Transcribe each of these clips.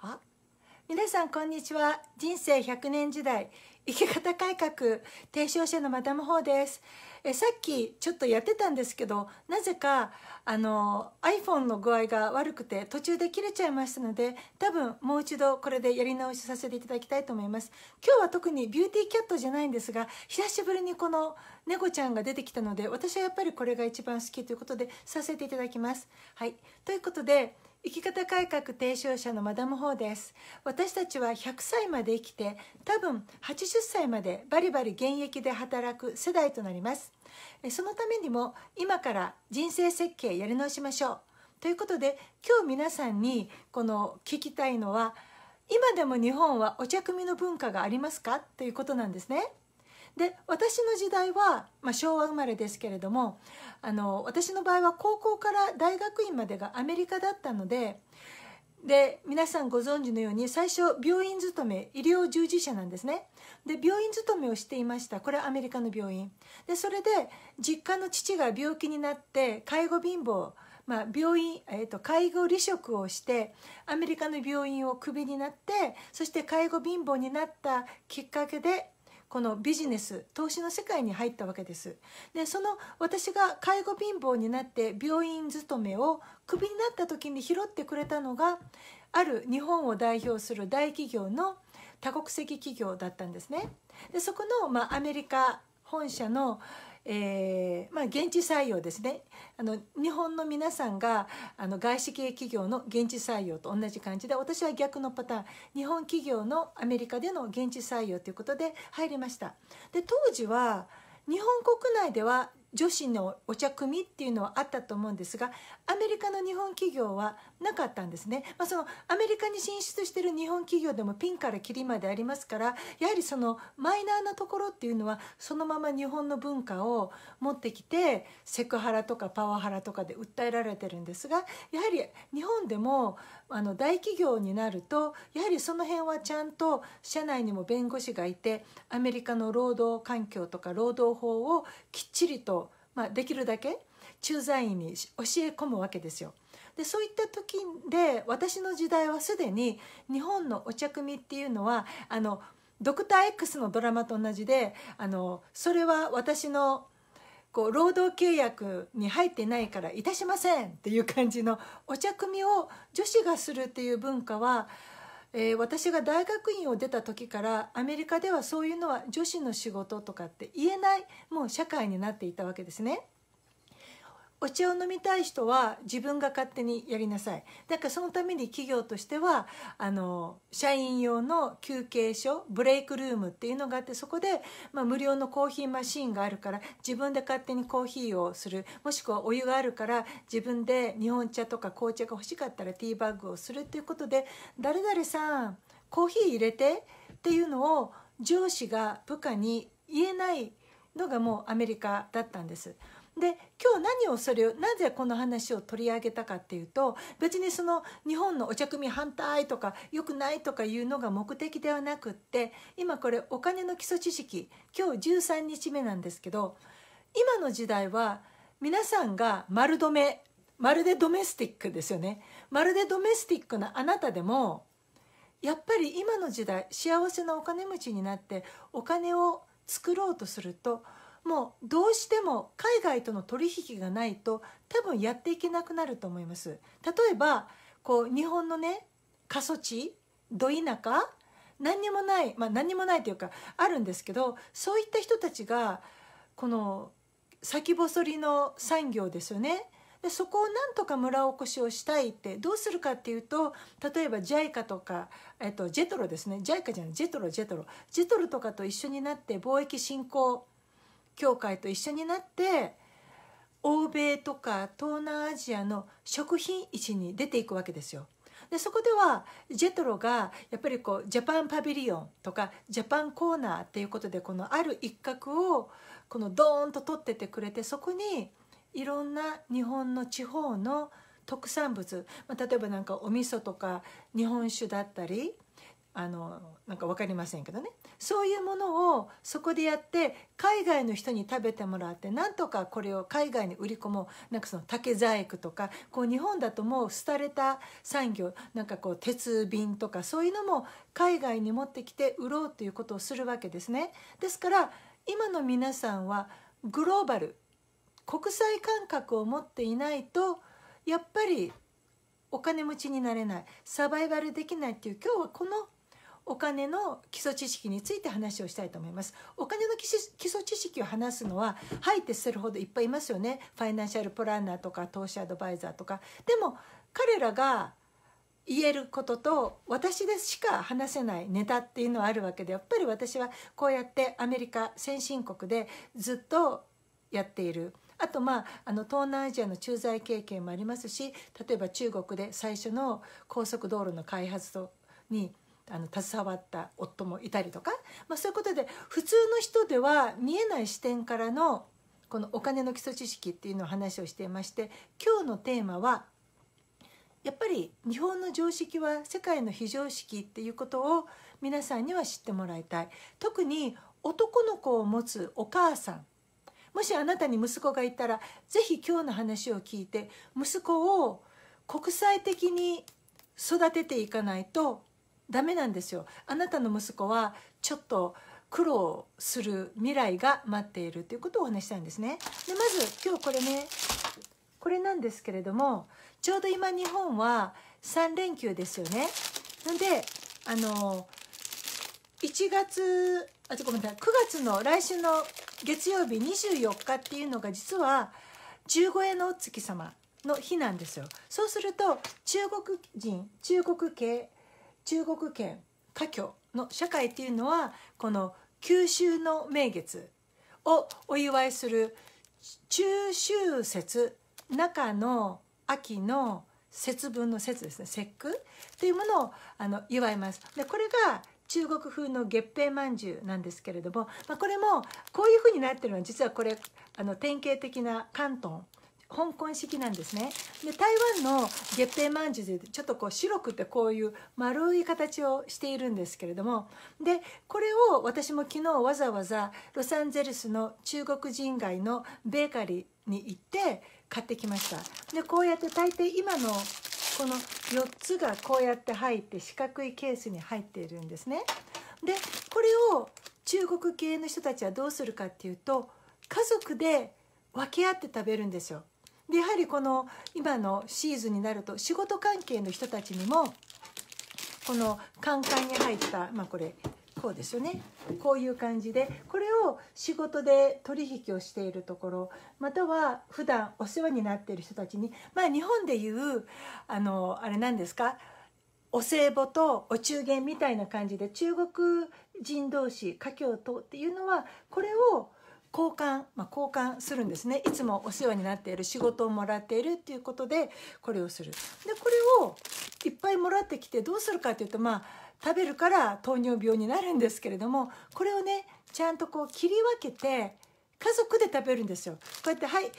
あ皆さんこんにちは人生100年時代生き方改革提唱者のマダムホーですえさっきちょっとやってたんですけどなぜかあの iPhone の具合が悪くて途中で切れちゃいましたので多分もう一度これでやり直しさせていただきたいと思います今日は特にビューティーキャットじゃないんですが久しぶりにこの猫ちゃんが出てきたので私はやっぱりこれが一番好きということでさせていただきますはいということで生き方改革提唱者のマダム・ホーです私たちは100歳まで生きて多分80歳までバリバリ現役で働く世代となりますそのためにも今から人生設計やり直しましょうということで今日皆さんにこの聞きたいのは今でも日本はお茶組の文化がありますかということなんですねで私の時代は、まあ、昭和生まれですけれどもあの私の場合は高校から大学院までがアメリカだったのでで皆さんご存知のように最初病院勤め医療従事者なんですねで病院勤めをしていましたこれはアメリカの病院でそれで実家の父が病気になって介護貧乏まあ、病院、えーと、と介護離職をしてアメリカの病院をクビになってそして介護貧乏になったきっかけでこのビジネス投資の世界に入ったわけですでその私が介護貧乏になって病院勤めをクビになった時に拾ってくれたのがある日本を代表する大企業の多国籍企業だったんですねでそこの、まあ、アメリカ本社のえー、まあ、現地採用ですねあの日本の皆さんがあの外資系企業の現地採用と同じ感じで私は逆のパターン日本企業のアメリカでの現地採用ということで入りましたで当時は日本国内では女子のお茶組っていうのはあったと思うんですがアメリカの日本企業はなかったんですね、まあ、そのアメリカに進出してる日本企業でもピンからキリまでありますからやはりそのマイナーなところっていうのはそのまま日本の文化を持ってきてセクハラとかパワハラとかで訴えられてるんですがやはり日本でもあの大企業になるとやはりその辺はちゃんと社内にも弁護士がいてアメリカの労働環境とか労働法をきっちりとまあ、できるだけ駐在員に教え込むわけですよ。でそういった時で私の時代はすでに日本のお茶組っていうのはあのドクター X のドラマと同じであのそれは私のこう労働契約に入ってないからいたしませんっていう感じのお茶組を女子がするっていう文化はえー、私が大学院を出た時からアメリカではそういうのは女子の仕事とかって言えないもう社会になっていたわけですね。お茶を飲みたい人は自分が勝手にやりなさいだからそのために企業としてはあの社員用の休憩所ブレイクルームっていうのがあってそこで、まあ、無料のコーヒーマシーンがあるから自分で勝手にコーヒーをするもしくはお湯があるから自分で日本茶とか紅茶が欲しかったらティーバッグをするっていうことで「誰々さんコーヒー入れて」っていうのを上司が部下に言えないのがもうアメリカだったんです。で今日何をそれをなぜこの話を取り上げたかっていうと別にその日本のお茶組反対とか良くないとかいうのが目的ではなくって今これお金の基礎知識今日13日目なんですけど今の時代は皆さんが丸止めまるでドメスティックですよねまるでドメスティックなあなたでもやっぱり今の時代幸せなお金持ちになってお金を作ろうとするともうどうしても海外との取引がないと多分やっていけなくなると思います例えばこう日本のね過疎地ど田舎何にもないまあ何にもないというかあるんですけどそういった人たちがこの先細りの産業ですよねでそこをなんとか村おこしをしたいってどうするかっていうと例えば JICA とか、えっと、ジェトロですね JICA じゃないジェトロジェトロジェトロとかと一緒になって貿易振興協会と一緒になって欧米とか東南アジアの食品市に出ていくわけですよ。でそこではジェトロがやっぱりこうジャパンパビリオンとかジャパンコーナーっていうことでこのある一角をこのドーンと取っててくれてそこにいろんな日本の地方の特産物、まあ、例えばなんかお味噌とか日本酒だったりあのなんか分かりませんけどねそういうものをそこでやって海外の人に食べてもらってなんとかこれを海外に売り込もうなんかその竹細工とかこう日本だともう廃れた産業なんかこう鉄瓶とかそういうのも海外に持ってきて売ろうということをするわけですね。ですから今の皆さんはグローバル国際感覚を持っていないとやっぱりお金持ちになれないサバイバルできないっていう今日はこのお金の基礎知識について話をしたいと思いますお金の基礎知識を話すのは入って捨てるほどいっぱいいますよねファイナンシャルプランナーとか投資アドバイザーとかでも彼らが言えることと私でしか話せないネタっていうのはあるわけでやっぱり私はこうやってアメリカ先進国でずっとやっている。あと、まあ、あの東南アジアの駐在経験もありますし例えば中国で最初の高速道路の開発にあの携わった夫もいたりとか、まあ、そういうことで普通の人では見えない視点からのこのお金の基礎知識っていうのを話をしていまして今日のテーマはやっぱり日本の常識は世界の非常識っていうことを皆さんには知ってもらいたい特に男の子を持つお母さんもしあなたに息子がいたら是非今日の話を聞いて息子を国際的に育てていかないとダメなんですよあなたの息子はちょっと苦労する未来が待っているということをお話したんですねでまず今日これねこれなんですけれどもちょうど今日本は3連休ですよねなんであの1月あごめんなさい9月の来週の月曜日24日っていうのが実は十五夜のお月様の日なんですよそうすると中国人中国系中国圏華僑の社会っていうのはこの九州の名月をお祝いする中秋節中の秋の節分の節ですね節句というものをあの祝います。でこれが中国風の月餅まんじゅうなんですけれども、まあ、これもこういうふうになってるのは実はこれあの典型的な広東香港式なんですねで台湾の月餅まんじゅうでちょっとこう白くてこういう丸い形をしているんですけれどもでこれを私も昨日わざわざロサンゼルスの中国人街のベーカリーに行って買ってきましたでこうやって大抵今のこの4つがこうやって入って四角いケースに入っているんですねでこれを中国系の人たちはどうするかっていうと家族で分け合って食べるんですよでやはりこの今のシーズンになると仕事関係の人たちにもこのカンカンに入ったまあこれこうですよねこういう感じでこれを仕事で取引をしているところまたは普段お世話になっている人たちにまあ日本でいうあのあれなんですかお歳暮とお中元みたいな感じで中国人同士華僑とっていうのはこれを交換、まあ、交換するんですねいつもお世話になっている仕事をもらっているっていうことでこれをするでこれをいっぱいもらってきてどうするかというとまあ食べるから糖尿病になるんですけれどもこれをねちゃんとこう切り分けて家族で食べるんですよ。こうやってはい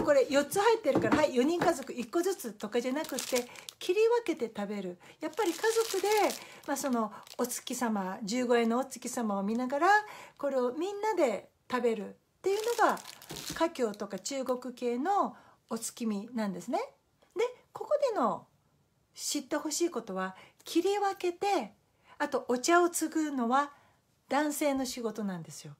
これ4つ入ってるからはい4人家族1個ずつとかじゃなくて切り分けて食べるやっぱり家族で、まあ、そのお月様15円のお月様を見ながらこれをみんなで食べるっていうのが華僑とか中国系のお月見なんですね。でここでの知ってほしいことは切り分けてあとお茶を継ぐのは男性の仕事なんですよ。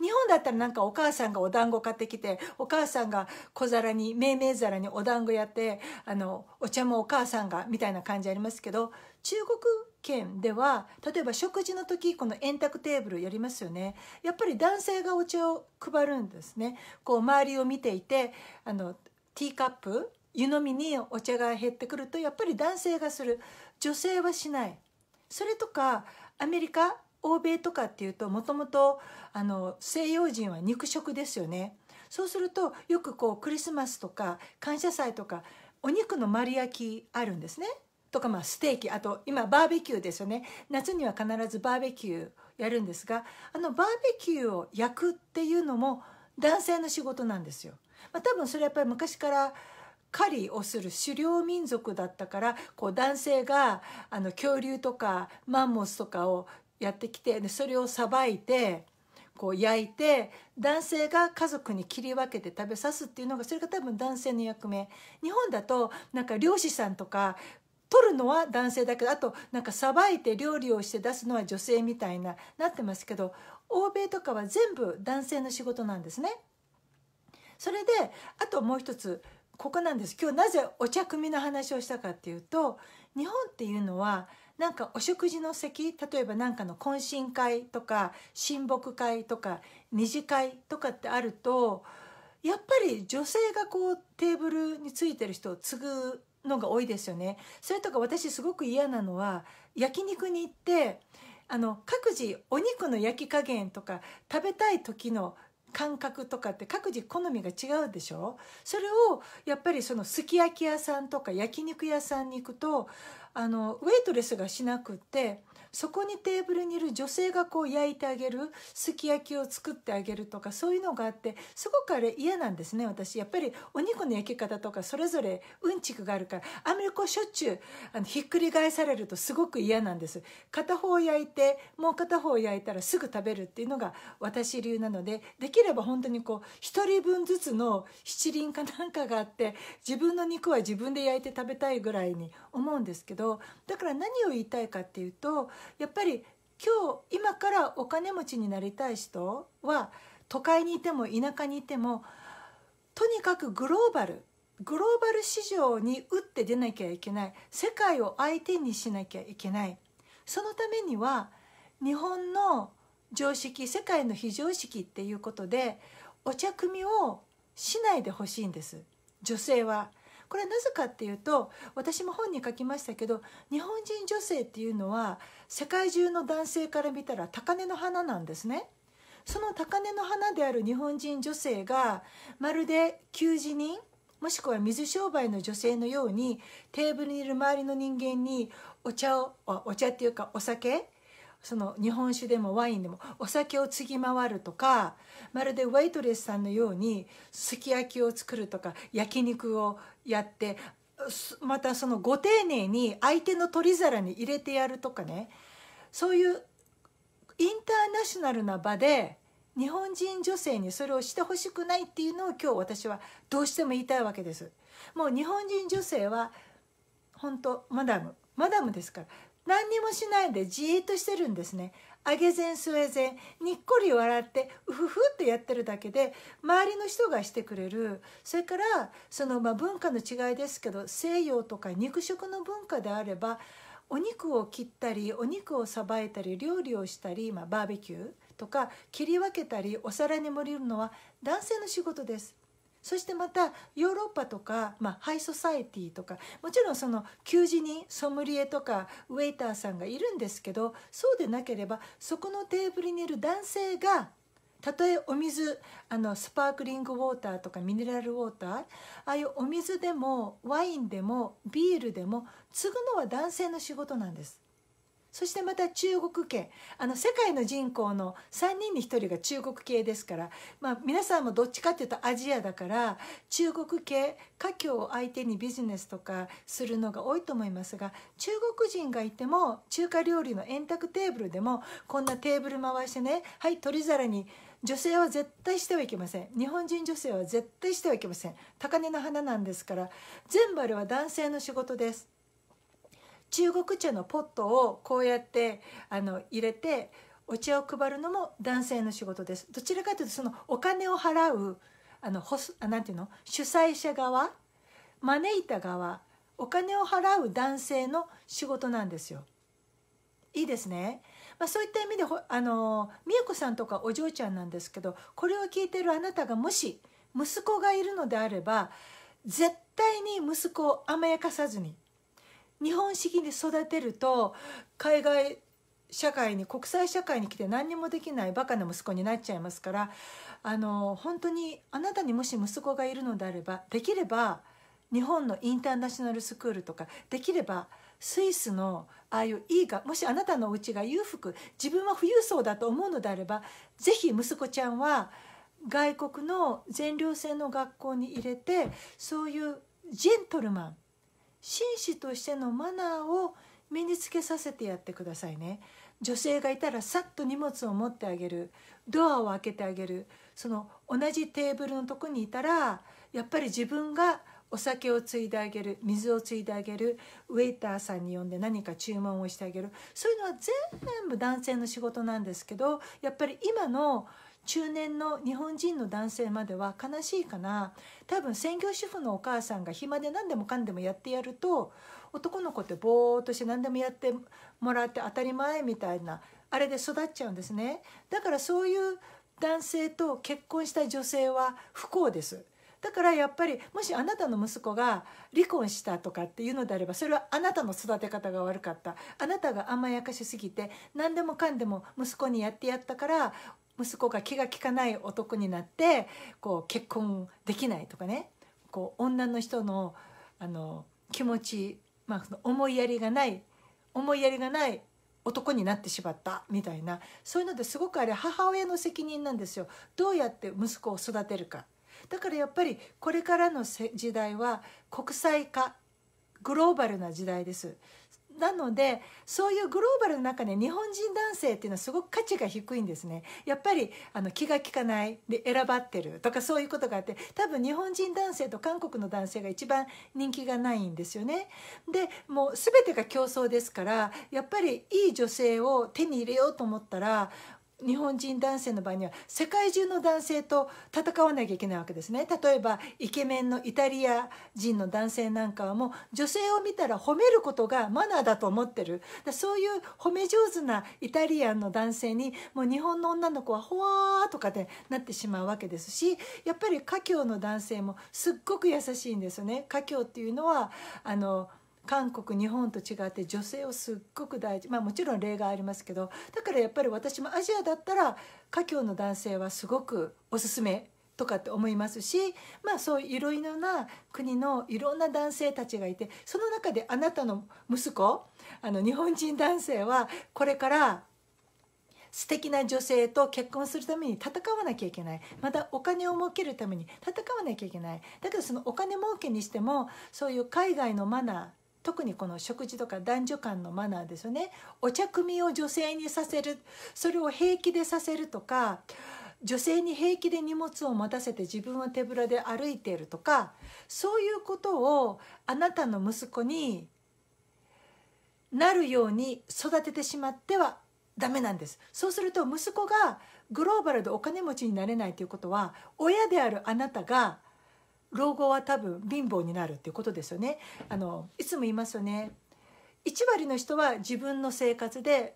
日本だったらなんかお母さんがお団子買ってきてお母さんが小皿に命名皿にお団子やってあのお茶もお母さんがみたいな感じありますけど中国県では例えば食事の時この円卓テーブルやりますよねやっぱり男性がお茶を配るんですねこう周りを見ていてあのティーカップ湯飲みにお茶が減ってくるとやっぱり男性がする女性はしないそれとかアメリカ欧米とかっていうともともと西洋人は肉食ですよねそうするとよくこうクリスマスとか感謝祭とかお肉の丸焼きあるんですねとかまあステーキあと今バーベキューですよね夏には必ずバーベキューやるんですがあのバーベキューを焼くっていうのも男性の仕事なんですよ。まあ、多分それやっぱり昔から狩りをする狩猟民族だったからこう男性があの恐竜とかマンモスとかをやってきてそれをさばいてこう焼いて男性が家族に切り分けて食べさすっていうのがそれが多分男性の役目日本だとなんか漁師さんとか取るのは男性だけどあとなんかさばいて料理をして出すのは女性みたいななってますけど欧米とかは全部男性の仕事なんですね。それであともう一つここなんです今日なぜお茶組の話をしたかっていうと日本っていうのはなんかお食事の席例えばなんかの懇親会とか親睦会とか二次会とかってあるとやっぱり女性がこうテーブルについてる人を継ぐのが多いですよね。それとか私すごく嫌なのは焼肉に行ってあの各自お肉の焼き加減とか食べたい時の感覚とかって各自好みが違うでしょそれをやっぱりそのすき焼き屋さんとか焼肉屋さんに行くとあのウェイトレスがしなくってそこにテーブルにいる女性がこう焼いてあげるすき焼きを作ってあげるとかそういうのがあってすごくあれ嫌なんですね私やっぱりお肉の焼き方とかそれぞれうんちくがあるからあんまりこうしょっちゅうあのひっくり返されるとすごく嫌なんです片方焼いてもう片方焼いたらすぐ食べるっていうのが私流なのでできれば本当にこう1人分ずつの七輪かなんかがあって自分の肉は自分で焼いて食べたいぐらいに思うんですけどだから何を言いたいかっていうとやっぱり今日今からお金持ちになりたい人は都会にいても田舎にいてもとにかくグローバルグローバル市場に打って出なきゃいけない世界を相手にしなきゃいけないそのためには日本の常識世界の非常識っていうことでお茶組をしないでほしいんです女性はこれはなぜかっていうと私も本に書きましたけど日本人女性っていうのは世界中の男性から見たら高嶺の花なんですね。その高嶺の花である日本人女性がまるで給仕人もしくは水商売の女性のようにテーブルにいる周りの人間にお茶をお茶っていうかお酒その日本酒でもワインでもお酒を継ぎ回るとかまるでウェイトレスさんのようにすき焼きを作るとか焼肉をやってまたそのご丁寧に相手の取り皿に入れてやるとかねそういうインターナショナルな場で日本人女性にそれをしてほしくないっていうのを今日私はどうしても言いたいわけです。もう日本人女性は本当マダムマダムですから何にもしないでじーっとしてるんですね上げ膳据え膳にっこり笑ってうふふってやってるだけで周りの人がしてくれるそれからそのまあ文化の違いですけど西洋とか肉食の文化であればお肉を切ったりお肉をさばいたり料理をしたり、まあ、バーベキューとか切り分けたりお皿に盛りるのは男性の仕事です。そしてまたヨーロッパとか、まあ、ハイソサエティとかもちろんその給仕にソムリエとかウェイターさんがいるんですけどそうでなければそこのテーブルにいる男性がたとえお水あのスパークリングウォーターとかミネラルウォーターああいうお水でもワインでもビールでも継ぐのは男性の仕事なんです。そしてまた中国系あの世界の人口の3人に1人が中国系ですから、まあ、皆さんもどっちかっていうとアジアだから中国系華僑を相手にビジネスとかするのが多いと思いますが中国人がいても中華料理の円卓テーブルでもこんなテーブル回してねはい取り皿に女性は絶対してはいけません日本人女性は絶対してはいけません高根の花なんですから全部あれは男性の仕事です中国茶のポットをこうやってあの入れてお茶を配るのも男性の仕事ですどちらかというとそのお金を払うあのホスなんていうの主催者側招いた側お金を払う男性の仕事なんですよ。いいですね。まあ、そういった意味でほあの美恵子さんとかお嬢ちゃんなんですけどこれを聞いてるあなたがもし息子がいるのであれば絶対に息子を甘やかさずに日本式に育てると海外社会に国際社会に来て何にもできないバカな息子になっちゃいますからあの本当にあなたにもし息子がいるのであればできれば日本のインターナショナルスクールとかできればスイスのああいういいがもしあなたのお家が裕福自分は富裕層だと思うのであれば是非息子ちゃんは外国の全寮制の学校に入れてそういうジェントルマン紳士としてのマナーを身につけさせてやってくださいね女性がいたらさっと荷物を持ってあげるドアを開けてあげるその同じテーブルのとこにいたらやっぱり自分がお酒をついであげる水をついであげるウェイターさんに呼んで何か注文をしてあげるそういうのは全部男性の仕事なんですけどやっぱり今の中年の日本人の男性までは悲しいかな多分専業主婦のお母さんが暇で何でもかんでもやってやると男の子ってぼーっとして何でもやってもらって当たり前みたいなあれで育っちゃうんですねだからそういう男性と結婚した女性は不幸ですだからやっぱりもしあなたの息子が離婚したとかっていうのであればそれはあなたの育て方が悪かったあなたが甘やかしすぎて何でもかんでも息子にやってやったから息子が気が利かない男になってこう結婚できないとかねこう女の人のあの気持ち、まあ、その思いやりがない思いやりがない男になってしまったみたいなそういうのですごくあれ母親の責任なんですよどうやって息子を育てるかだからやっぱりこれからの時代は国際化グローバルな時代ですなのでそういうグローバルの中で日本人男性っていうのはすごく価値が低いんですねやっぱりあの気が利かないで選ばってるとかそういうことがあって多分日本人男性と韓国の男性が一番人気がないんですよねでもう全てが競争ですからやっぱりいい女性を手に入れようと思ったら日本人男性の場合には世界中の男性と戦わなきゃいけないわけですね例えばイケメンのイタリア人の男性なんかはもう女性を見たら褒めることがマナーだと思ってるだそういう褒め上手なイタリアンの男性にもう日本の女の子はほわーとかでなってしまうわけですしやっぱり華僑の男性もすっごく優しいんですよね華僑っていうのはあの韓国日本と違って女性をすっごく大事まあもちろん例がありますけどだからやっぱり私もアジアだったら華僑の男性はすごくおすすめとかって思いますしまあそういろいろな国のいろんな男性たちがいてその中であなたの息子あの日本人男性はこれから素敵な女性と結婚するために戦わなきゃいけないまたお金を儲けるために戦わなきゃいけないだけどそのお金儲けにしてもそういう海外のマナー特にこの食事とか男女間のマナーですよねお茶組を女性にさせるそれを平気でさせるとか女性に平気で荷物を持たせて自分は手ぶらで歩いているとかそういうことをあなたの息子になるように育ててしまってはダメなんですそうすると息子がグローバルでお金持ちになれないということは親であるあなたが老後は多分貧乏になるっていうことですよねあのいつも言いますよね1割の人は自分の生活で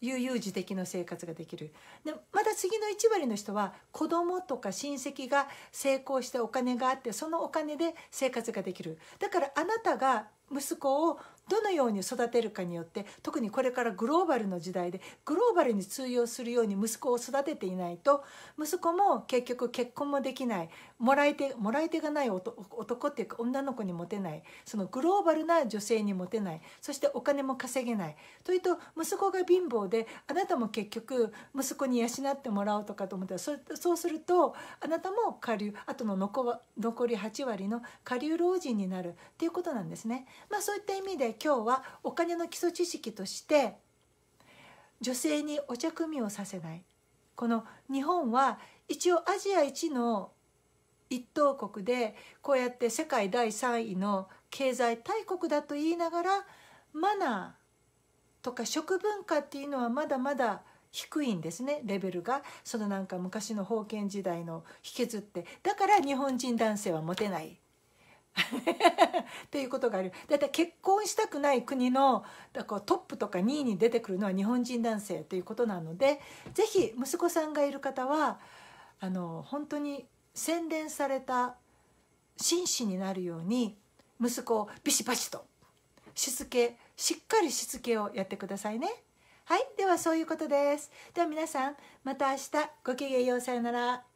悠々自適の生活ができるでまた次の1割の人は子供とか親戚が成功してお金があってそのお金で生活ができるだからあなたが息子をどのように育てるかによって特にこれからグローバルの時代でグローバルに通用するように息子を育てていないと息子も結局結婚もできないもらい手もらい手がない男っていうか女の子にモテないそのグローバルな女性にモテないそしてお金も稼げないというと息子が貧乏であなたも結局息子に養ってもらおうとかと思ったらそうするとあなたも下流あとの残残り8割の下流老人になるっていうことなんですね。まあ、そういった意味で今日はお金の基礎知識として女性にお茶組みをさせないこの日本は一応アジア一の一等国でこうやって世界第3位の経済大国だと言いながらマナーとか食文化っていうのはまだまだ低いんですねレベルがそのなんか昔の封建時代の引きずってだから日本人男性はモテない っていうことがあるだった結婚したくない国のだからトップとか2位に出てくるのは日本人男性ということなので是非息子さんがいる方はあの本当に洗練された紳士になるように息子をビシバシとしつけしっかりしつけをやってくださいねはいではそういうことですでは皆さんまた明日ごきげんようさよなら